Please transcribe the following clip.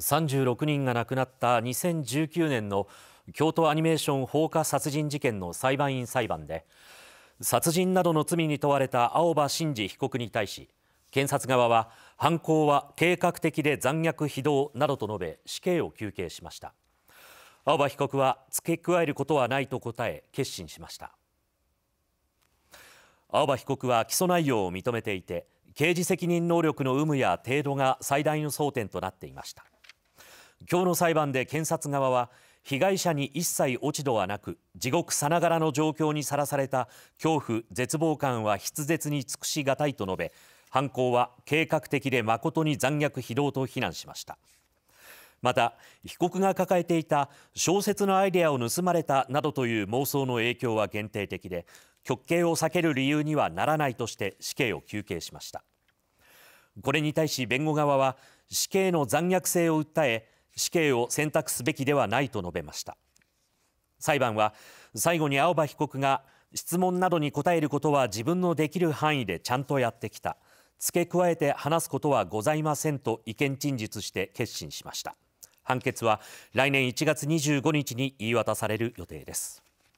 36人が亡くなった2019年の京都アニメーション放火殺人事件の裁判員裁判で殺人などの罪に問われた青葉真司被告に対し検察側は犯行は計画的で残虐非道などと述べ死刑を求刑しました青葉被告は付け加えることはないと答え決心しました青葉被告は起訴内容を認めていて刑事責任能力の有無や程度が最大の争点となっていました今日の裁判で検察側は被害者に一切落ち度はなく地獄さながらの状況にさらされた恐怖絶望感は筆舌に尽くしがたいと述べ犯行は計画的で誠に残虐非道と非難しましたまた被告が抱えていた小説のアイデアを盗まれたなどという妄想の影響は限定的で極刑を避ける理由にはならないとして死刑を求刑しましたこれに対し弁護側は死刑の残虐性を訴え死刑を選択すべきではないと述べました裁判は最後に青葉被告が質問などに答えることは自分のできる範囲でちゃんとやってきた付け加えて話すことはございませんと意見陳述して決心しました判決は来年1月25日に言い渡される予定です